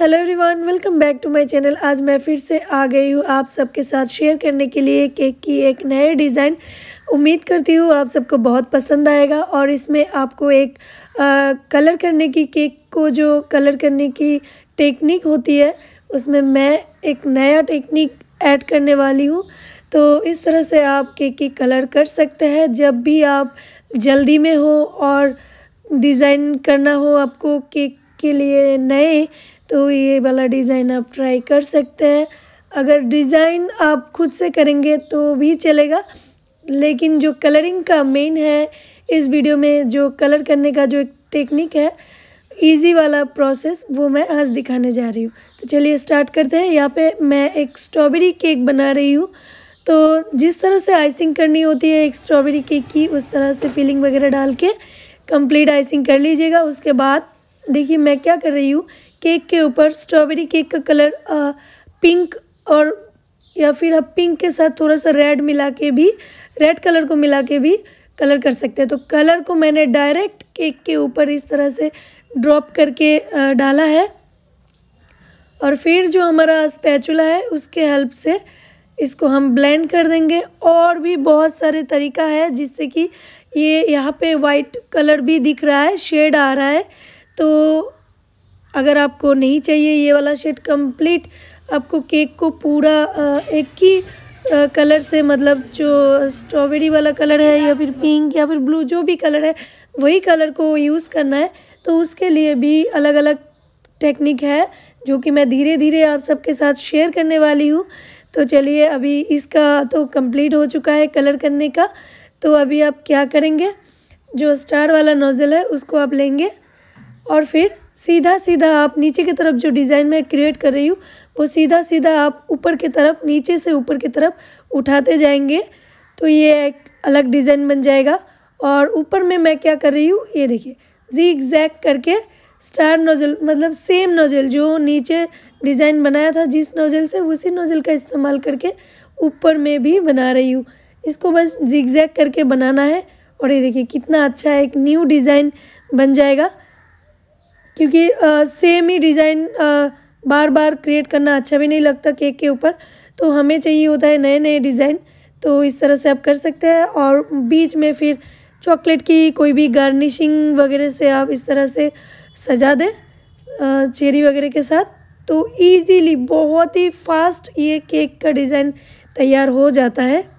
hello everyone welcome back to my channel आज मैं फिर से आ गई हूँ आप सबके साथ शेयर करने के लिए केक की एक नए डिज़ाइन उम्मीद करती हूँ आप सबको बहुत पसंद आएगा और इसमें आपको एक आ, कलर करने की केक को जो कलर करने की टेक्निक होती है उसमें मैं एक नया टेक्निक ऐड करने वाली हूँ तो इस तरह से आप केक की कलर कर सकते हैं जब भी आप जल्दी में हो और डिज़ाइन करना हो आपको केक के लिए नए तो ये वाला डिज़ाइन आप ट्राई कर सकते हैं अगर डिज़ाइन आप खुद से करेंगे तो भी चलेगा लेकिन जो कलरिंग का मेन है इस वीडियो में जो कलर करने का जो एक टेक्निक है इजी वाला प्रोसेस वो मैं आज दिखाने जा रही हूँ तो चलिए स्टार्ट करते हैं यहाँ पे मैं एक स्ट्रॉबेरी केक बना रही हूँ तो जिस तरह से आइसिंग करनी होती है एक स्ट्रॉबेरी केक की उस तरह से फिलिंग वगैरह डाल के कंप्लीट आइसिंग कर लीजिएगा उसके बाद देखिए मैं क्या कर रही हूँ केक के ऊपर स्ट्रॉबेरी केक का कलर आ, पिंक और या फिर आप पिंक के साथ थोड़ा सा रेड मिला के भी रेड कलर को मिला के भी कलर कर सकते हैं तो कलर को मैंने डायरेक्ट केक के ऊपर इस तरह से ड्रॉप करके आ, डाला है और फिर जो हमारा स्पैचुला है उसके हेल्प से इसको हम ब्लेंड कर देंगे और भी बहुत सारे तरीका है जिससे कि ये यहाँ पे वाइट कलर भी दिख रहा है शेड आ रहा है तो अगर आपको नहीं चाहिए ये वाला शेड कंप्लीट आपको केक को पूरा एक ही कलर से मतलब जो स्ट्रॉबेरी वाला कलर है या फिर पिंक या फिर ब्लू जो भी कलर है वही कलर को यूज़ करना है तो उसके लिए भी अलग अलग टेक्निक है जो कि मैं धीरे धीरे आप सबके साथ शेयर करने वाली हूँ तो चलिए अभी इसका तो कंप्लीट हो चुका है कलर करने का तो अभी आप क्या करेंगे जो स्टार वाला नोज़ल है उसको आप लेंगे और फिर सीधा सीधा आप नीचे की तरफ जो डिज़ाइन मैं क्रिएट कर रही हूँ वो सीधा सीधा आप ऊपर की तरफ नीचे से ऊपर की तरफ उठाते जाएंगे तो ये एक अलग डिज़ाइन बन जाएगा और ऊपर में मैं क्या कर रही हूँ ये देखिए जी एग्जैक्ट करके स्टार नोजल मतलब सेम नोजल जो नीचे डिज़ाइन बनाया था जिस नोजल से उसी नोजल का इस्तेमाल करके ऊपर में भी बना रही हूँ इसको बस जैक करके बनाना है और ये देखिए कितना अच्छा एक न्यू डिज़ाइन बन जाएगा क्योंकि सेम ही डिज़ाइन बार बार क्रिएट करना अच्छा भी नहीं लगता केक के ऊपर तो हमें चाहिए होता है नए नए डिज़ाइन तो इस तरह से आप कर सकते हैं और बीच में फिर चॉकलेट की कोई भी गार्निशिंग वगैरह से आप इस तरह से सजा दें चेरी वगैरह के साथ तो इजीली बहुत ही फास्ट ये केक का डिज़ाइन तैयार हो जाता है